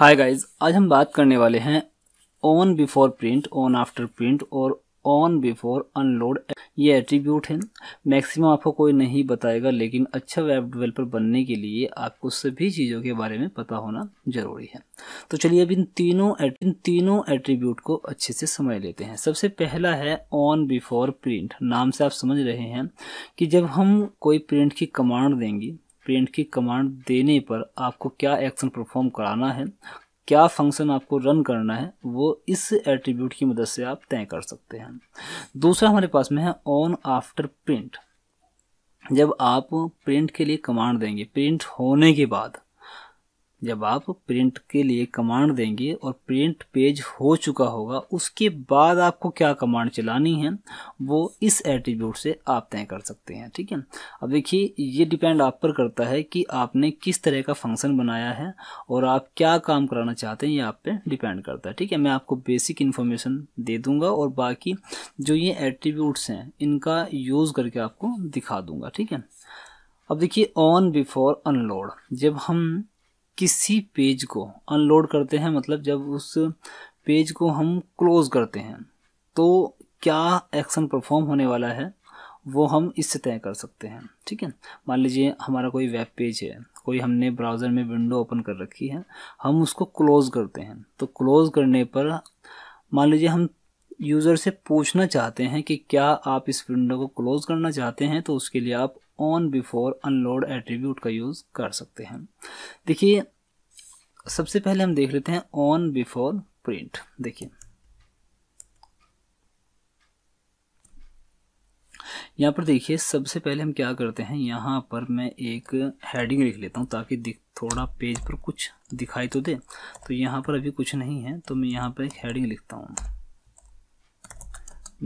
Hi guys आज हम बात करने वाले हैं on before print on after print और ऑन बिफोर अनलोड ये एट्रीब्यूट हैं मैक्सिमम आपको कोई नहीं बताएगा लेकिन अच्छा वेब डेवलपर बनने के लिए आपको सभी चीज़ों के बारे में पता होना ज़रूरी है तो चलिए अब इन तीनों इन तीनों एट्रीब्यूट को अच्छे से समझ लेते हैं सबसे पहला है ऑन बिफोर प्रिंट नाम से आप समझ रहे हैं कि जब हम कोई प्रिंट की कमांड देंगी प्रिंट की कमांड देने पर आपको क्या एक्शन परफॉर्म कराना है क्या फंक्शन आपको रन करना है वो इस एट्रीब्यूट की मदद से आप तय कर सकते हैं दूसरा हमारे पास में है ऑन आफ्टर प्रिंट जब आप प्रिंट के लिए कमांड देंगे प्रिंट होने के बाद जब आप प्रिंट के लिए कमांड देंगे और प्रिंट पेज हो चुका होगा उसके बाद आपको क्या कमांड चलानी है वो इस एट्रीब्यूट से आप तय कर सकते हैं ठीक है अब देखिए ये डिपेंड आप पर करता है कि आपने किस तरह का फंक्शन बनाया है और आप क्या काम कराना चाहते हैं ये आप पे डिपेंड करता है ठीक है मैं आपको बेसिक इन्फॉर्मेशन दे दूँगा और बाकी जो ये एट्रीब्यूट्स हैं इनका यूज़ करके आपको दिखा दूंगा ठीक है अब देखिए ऑन बिफोर अनलोड जब हम किसी पेज को अनलोड करते हैं मतलब जब उस पेज को हम क्लोज करते हैं तो क्या एक्शन परफॉर्म होने वाला है वो हम इससे तय कर सकते हैं ठीक है मान लीजिए हमारा कोई वेब पेज है कोई हमने ब्राउज़र में विंडो ओपन कर रखी है हम उसको क्लोज़ करते हैं तो क्लोज़ करने पर मान लीजिए हम यूज़र से पूछना चाहते हैं कि क्या आप इस विंडो को क्लोज़ करना चाहते हैं तो उसके लिए आप ऑन बिफोर अनलोड एट्रीब्यूट का यूज़ कर सकते हैं देखिए सबसे पहले हम देख लेते हैं ऑन बिफोर प्रिंट देखिए यहाँ पर देखिए सबसे पहले हम क्या करते हैं यहाँ पर मैं एक हेडिंग लिख लेता हूँ ताकि दिख थोड़ा पेज पर कुछ दिखाई तो दे तो यहाँ पर अभी कुछ नहीं है तो मैं यहाँ पर एक हेडिंग लिखता हूँ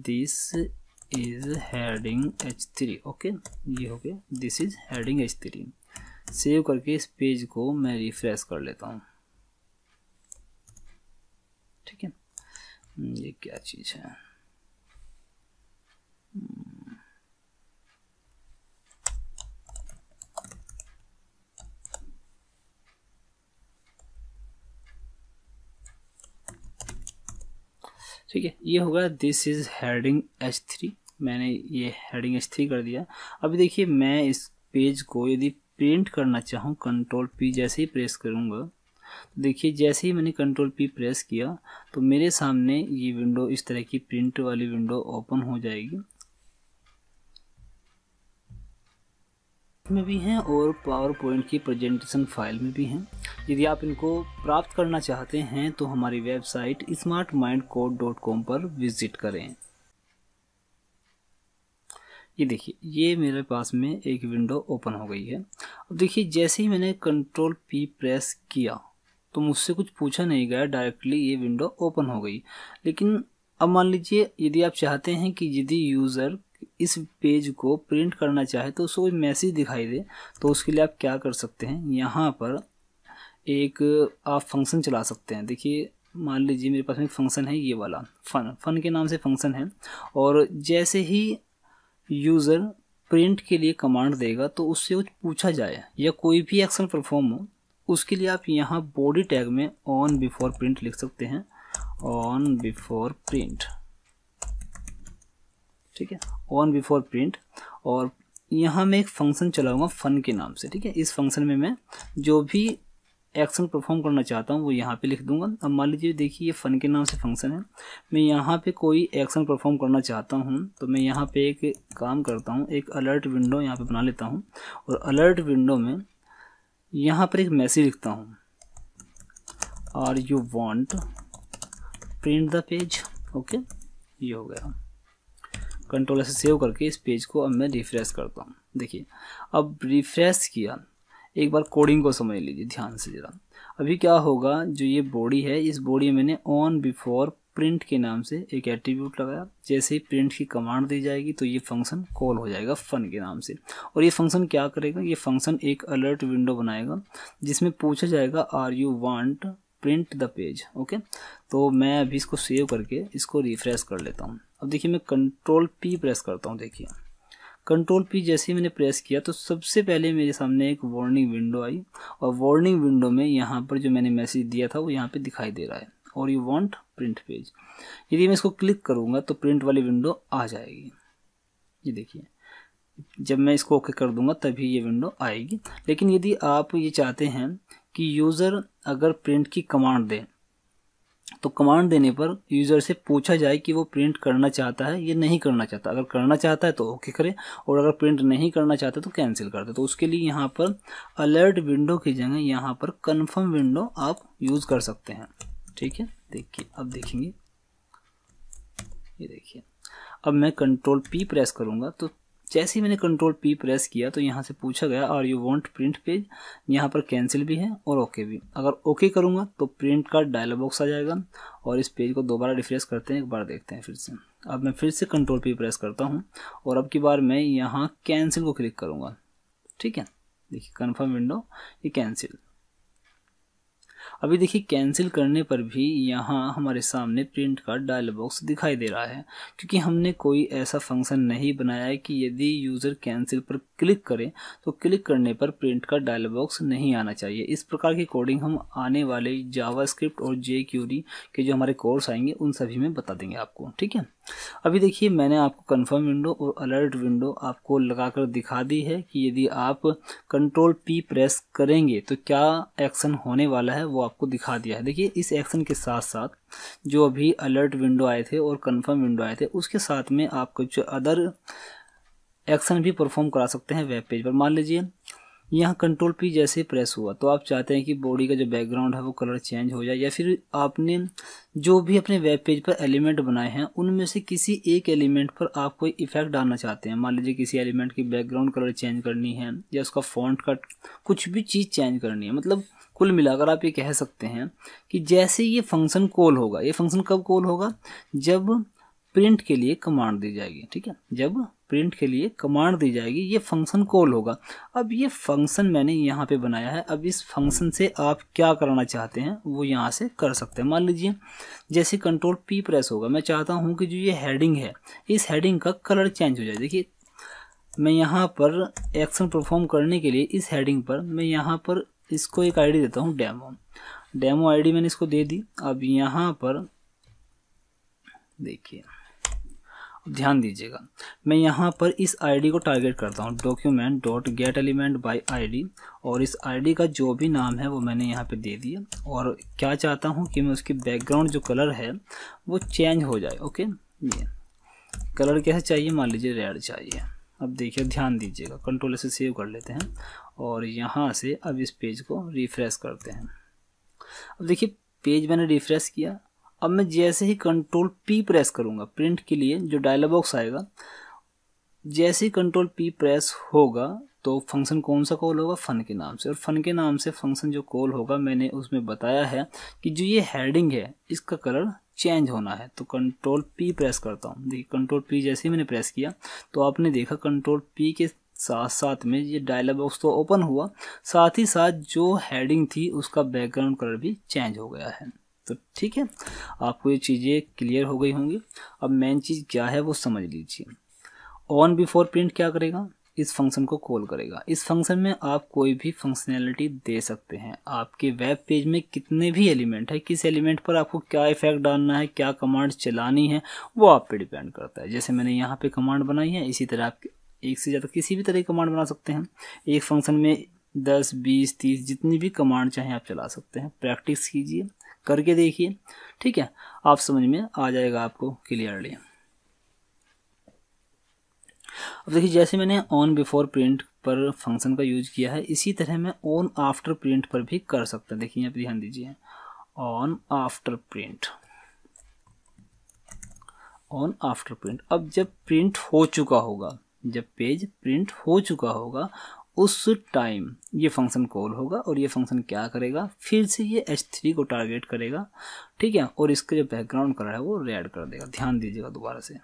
this is heading H three okay ये हो गया this is heading H three save करके इस पेज को मैं रिफ्रेश कर लेता हूँ ठीक है हम्म, ये क्या चीज़ है हम्म। ठीक है ये होगा this is heading H three मैंने ये हेडिंग एच कर दिया अभी देखिए मैं इस पेज को यदि प्रिंट करना चाहूँ कंट्रोल पी जैसे ही प्रेस करूँगा तो देखिए जैसे ही मैंने कंट्रोल पी प्रेस किया तो मेरे सामने ये विंडो इस तरह की प्रिंट वाली विंडो ओपन हो जाएगी में भी हैं और पावर पॉइंट की प्रेजेंटेशन फाइल में भी हैं यदि आप इनको प्राप्त करना चाहते हैं तो हमारी website smart mind code dot com पर विजिट करें ये देखिए ये मेरे पास में एक विंडो ओपन हो गई है अब देखिए जैसे ही मैंने कंट्रोल पी प्रेस किया तो मुझसे कुछ पूछा नहीं गया डायरेक्टली ये विंडो ओपन हो गई लेकिन अब मान लीजिए यदि आप चाहते हैं कि यदि यूज़र इस पेज को प्रिंट करना चाहे तो उसको कोई मैसेज दिखाई दे तो उसके लिए आप क्या कर सकते हैं यहाँ पर एक आप फंक्शन चला सकते हैं देखिए मान लीजिए मेरे पास में फंक्शन है ये वाला फन फन के नाम से फंक्शन है और जैसे ही यूज़र प्रिंट के लिए कमांड देगा तो उससे कुछ पूछा जाए या कोई भी एक्शन परफॉर्म हो उसके लिए आप यहाँ बॉडी टैग में ऑन बिफोर प्रिंट लिख सकते हैं ऑन बिफोर प्रिंट ठीक है ऑन बिफोर प्रिंट और यहाँ मैं एक फंक्शन चलाऊंगा फन के नाम से ठीक है इस फंक्शन में मैं जो भी एक्शन परफॉर्म करना चाहता हूँ वो यहाँ पे लिख दूंगा अब मान लीजिए देखिए ये फ़न के नाम से फंक्शन है मैं यहाँ पे कोई एक्शन परफॉर्म करना चाहता हूँ तो मैं यहाँ पे एक काम करता हूँ एक अलर्ट विंडो यहाँ पे बना लेता हूँ और अलर्ट विंडो में यहाँ पर एक मैसेज लिखता हूँ are you want print the page okay ये हो गया कंट्रोल से सेव करके इस पेज को अब मैं रिफ़्रेश करता हूँ देखिए अब रिफ़्रेश किया एक बार कोडिंग को समझ लीजिए ध्यान से ज़रा अभी क्या होगा जो ये बॉडी है इस बॉडी में मैंने ऑन बिफोर प्रिंट के नाम से एक एट्रीब्यूट लगाया जैसे ही प्रिंट की कमांड दी जाएगी तो ये फंक्शन कॉल हो जाएगा फन के नाम से और ये फंक्शन क्या करेगा ये फंक्शन एक अलर्ट विंडो बनाएगा जिसमें पूछा जाएगा are you want print the page okay तो मैं अभी इसको सेव करके इसको रिफ्रेश कर लेता हूँ अब देखिए मैं कंट्रोल पी प्रेस करता हूँ देखिए कंट्रोल पी जैसे ही मैंने प्रेस किया तो सबसे पहले मेरे सामने एक वार्निंग विंडो आई और वार्निंग विंडो में यहाँ पर जो मैंने मैसेज दिया था वो यहाँ पर दिखाई दे रहा है और यू वांट प्रिंट पेज यदि मैं इसको क्लिक करूँगा तो प्रिंट वाली विंडो आ जाएगी ये देखिए जब मैं इसको ओके कर दूँगा तभी ये विंडो आएगी लेकिन यदि आप ये चाहते हैं कि यूज़र अगर प्रिंट की कमांड दें तो कमांड देने पर यूज़र से पूछा जाए कि वो प्रिंट करना चाहता है या नहीं करना चाहता अगर करना चाहता है तो ओके करे और अगर प्रिंट नहीं करना चाहता तो कैंसिल कर दे तो उसके लिए यहाँ पर अलर्ट विंडो की जगह यहाँ पर कन्फर्म विंडो आप यूज़ कर सकते हैं ठीक है देखिए अब देखेंगे ये देखिए अब मैं कंट्रोल पी प्रेस करूँगा तो जैसे ही मैंने कंट्रोल पी प्रेस किया तो यहाँ से पूछा गया और यू वॉन्ट प्रिंट पेज यहाँ पर कैंसिल भी है और ओके भी अगर ओके करूँगा तो प्रिंट का डायलॉग बॉक्स आ जाएगा और इस पेज को दोबारा रिफ्रेश करते हैं एक बार देखते हैं फिर से अब मैं फिर से कंट्रोल पी प्रेस करता हूँ और अब की बार मैं यहाँ कैंसिल को क्लिक करूँगा ठीक है देखिए कन्फर्म विंडो ये कैंसिल अभी देखिए कैंसिल करने पर भी यहाँ हमारे सामने प्रिंट का डायल बॉक्स दिखाई दे रहा है क्योंकि हमने कोई ऐसा फंक्शन नहीं बनाया है कि यदि यूज़र कैंसिल पर क्लिक करें तो क्लिक करने पर प्रिंट का डायल बॉक्स नहीं आना चाहिए इस प्रकार की कोडिंग हम आने वाले जावा और जे के जो हमारे कोर्स आएंगे उन सभी में बता देंगे आपको ठीक है अभी देखिए मैंने आपको कंफर्म विंडो और अलर्ट विंडो आपको लगाकर दिखा दी है कि यदि आप कंट्रोल पी प्रेस करेंगे तो क्या एक्शन होने वाला है वो आपको दिखा दिया है देखिए इस एक्शन के साथ साथ जो अभी अलर्ट विंडो आए थे और कन्फर्म विंडो आए थे उसके साथ में आप कुछ अदर एक्शन भी परफॉर्म करा सकते हैं वेब पेज पर मान लीजिए यहाँ कंट्रोल पी जैसे प्रेस हुआ तो आप चाहते हैं कि बॉडी का जो बैकग्राउंड है वो कलर चेंज हो जाए या फिर आपने जो भी अपने वेब पेज पर एलिमेंट बनाए हैं उनमें से किसी एक एलिमेंट पर आप कोई इफेक्ट डालना चाहते हैं मान लीजिए किसी एलिमेंट की बैकग्राउंड कलर चेंज करनी है या उसका फॉन्ट का कुछ भी चीज़ चेंज करनी है मतलब कुल मिलाकर आप ये कह सकते हैं कि जैसे ये फंक्शन कॉल होगा ये फंक्शन कब कॉल होगा जब प्रिंट के लिए कमांड दी जाएगी ठीक है जब प्रिंट के लिए कमांड दी जाएगी ये फंक्शन कॉल होगा अब ये फंक्शन मैंने यहाँ पे बनाया है अब इस फंक्शन से आप क्या करना चाहते हैं वो यहाँ से कर सकते हैं मान लीजिए जैसे कंट्रोल पी प्रेस होगा मैं चाहता हूँ कि जो ये हेडिंग है इस हेडिंग का कलर चेंज हो जाए देखिए मैं यहाँ पर एक्शन परफॉर्म करने के लिए इस हेडिंग पर मैं यहाँ पर इसको एक आईडी देता हूँ डेमो डेमो आईडी मैंने इसको दे दी अब यहाँ पर देखिए ध्यान दीजिएगा मैं यहाँ पर इस आईडी को टारगेट करता हूँ document dot get element by I और इस आईडी का जो भी नाम है वो मैंने यहाँ पे दे दिया और क्या चाहता हूँ कि मैं उसकी बैकग्राउंड जो कलर है वो चेंज हो जाए ओके ये कलर कैसे चाहिए मान लीजिए रेड चाहिए अब देखिए ध्यान दीजिएगा कंट्रोल से सेव कर लेते हैं और यहाँ से अब इस पेज को रिफ़्रेश करते हैं अब देखिए पेज मैंने रिफ़्रेश किया अब मैं जैसे ही कंट्रोल पी प्रेस करूँगा प्रिंट के लिए जो डायलॉग बॉक्स आएगा जैसे ही कंट्रोल पी प्रेस होगा तो फंक्शन कौन सा कॉल होगा फ़न के नाम से और फ़न के नाम से फंक्शन जो कॉल होगा मैंने उसमें बताया है कि जो ये हेडिंग है इसका कलर चेंज होना है तो कंट्रोल पी प्रेस करता हूँ देखिए कंट्रोल पी जैसे ही मैंने प्रेस किया तो आपने देखा कंट्रोल पी के साथ साथ में ये डायलॉग बॉक्स तो ओपन हुआ साथ ही साथ जो हेडिंग थी उसका बैकग्राउंड कलर भी चेंज हो गया है तो ठीक है आपको ये चीज़ें क्लियर हो गई होंगी अब मेन चीज़ क्या है वो समझ लीजिए ऑन बिफोर प्रिंट क्या करेगा इस फंक्शन को कॉल करेगा इस फंक्शन में आप कोई भी फंक्शनैलिटी दे सकते हैं आपके वेब पेज में कितने भी एलिमेंट है किस एलिमेंट पर आपको क्या इफेक्ट डालना है क्या कमांड चलानी है वो आप पे डिपेंड करता है जैसे मैंने यहाँ पे कमांड बनाई है इसी तरह आपके एक से ज़्यादा किसी भी तरह की कमांड बना सकते हैं एक फंक्शन में दस बीस तीस जितनी भी कमांड चाहें आप चला सकते हैं प्रैक्टिस कीजिए करके देखिए ठीक है आप समझ में आ जाएगा आपको क्लियरली अब देखिए जैसे मैंने ऑन बिफोर प्रिंट पर फंक्शन का यूज किया है इसी तरह मैं ऑन आफ्टर प्रिंट पर भी कर सकता देखिए यहाँ पर ध्यान दीजिए on after print on after print अब जब प्रिंट हो चुका होगा जब पेज प्रिंट हो चुका होगा उस टाइम ये फंक्शन कॉल होगा और ये फंक्शन क्या करेगा फिर से ये एच थ्री को टारगेट करेगा ठीक है और इसका जो बैकग्राउंड कलर है वो रेड कर देगा ध्यान दीजिएगा दोबारा से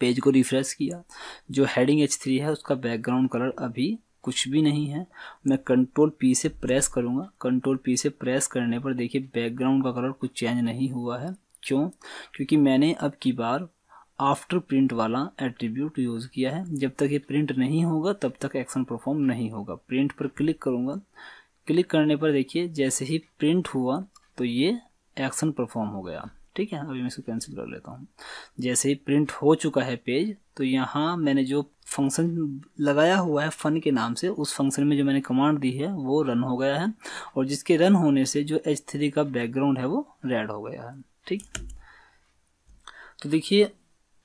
पेज को रिफ्रेश किया जो हेडिंग एच थ्री है उसका बैकग्राउंड कलर अभी कुछ भी नहीं है मैं कंट्रोल पी से प्रेस करूँगा कंट्रोल पी से प्रेस करने पर देखिए बैकग्राउंड का कलर कुछ चेंज नहीं हुआ है क्यों क्योंकि मैंने अब की बार आफ्टर प्रिंट वाला एट्रीब्यूट यूज़ किया है जब तक ये प्रिंट नहीं होगा तब तक एक्शन परफॉर्म नहीं होगा प्रिंट पर क्लिक करूँगा क्लिक करने पर देखिए जैसे ही प्रिंट हुआ तो ये एक्शन परफॉर्म हो गया ठीक है अभी मैं इसको कैंसिल कर लेता हूँ जैसे ही प्रिंट हो चुका है पेज तो यहाँ मैंने जो फंक्शन लगाया हुआ है फन के नाम से उस फंक्शन में जो मैंने कमांड दी है वो रन हो गया है और जिसके रन होने से जो एच थ्री का बैकग्राउंड है वो रेड हो गया है ठीक तो देखिए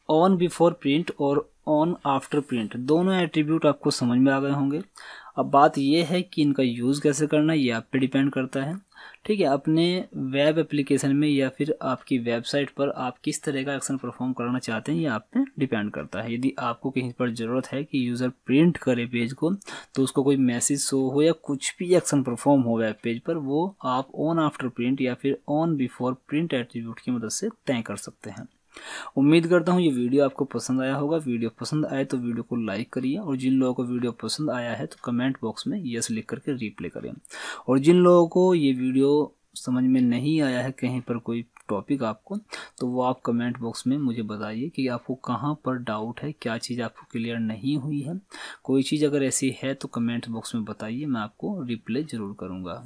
ऑन बिफोर प्रिंट और ऑन आफ्टर प्रिंट दोनों एट्रीब्यूट आपको समझ में आ गए होंगे अब बात यह है कि इनका यूज़ कैसे करना है ये आप पे डिपेंड करता है ठीक है अपने वेब एप्लीकेशन में या फिर आपकी वेबसाइट पर आप किस तरह का एक्शन परफॉर्म कराना चाहते हैं ये आप पे डिपेंड करता है यदि आपको कहीं पर ज़रूरत है कि यूज़र प्रिंट करे पेज को तो उसको कोई मैसेज शो हो या कुछ भी एक्शन परफॉर्म हो वेब पेज पर वो आप ऑन आफ्टर प्रिंट या फिर ऑन बिफोर प्रिंट एट्रीब्यूट की मदद से तय कर सकते हैं उम्मीद करता हूँ ये वीडियो आपको पसंद आया होगा वीडियो पसंद आए तो वीडियो को लाइक करिए और जिन लोगों को वीडियो पसंद आया है तो कमेंट बॉक्स में यस लिख करके रिप्ले करें और जिन लोगों को ये वीडियो समझ में नहीं आया है कहीं पर कोई टॉपिक आपको तो वो आप कमेंट बॉक्स में मुझे बताइए कि आपको कहाँ पर डाउट है क्या चीज़ आपको क्लियर नहीं हुई है कोई चीज़ अगर ऐसी है तो कमेंट बॉक्स में बताइए मैं आपको रिप्लाई ज़रूर करूँगा